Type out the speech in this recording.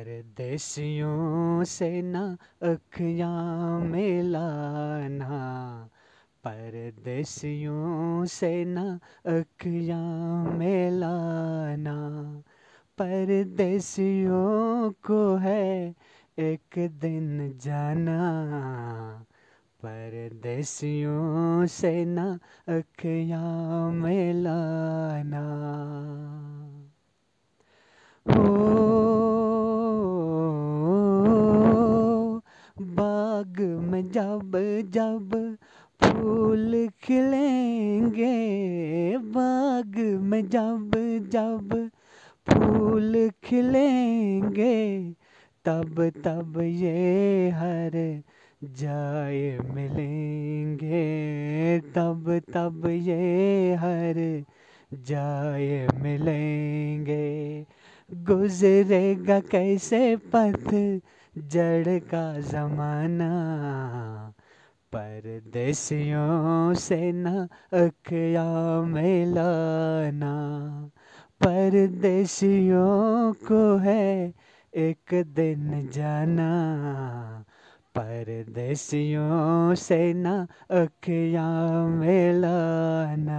परदेसियों से ना अखियाँ मिलाना परदेसियों से ना अखियाँ मिलाना परदेसियों को है एक दिन जाना परदेसियों से ना अखियाँ मिलाना जब जब फूल खिलेंगे बाग में जब जब फूल खिलेंगे तब तब ये हर जाय मिलेंगे तब तब ये हर जाय मिलेंगे गुजरेगा कैसे पथ जड़ का जमाना परदेसियों से न अखिया मिलाना परदेसियों को है एक दिन जाना परदेसियों से न अखिया मिलाना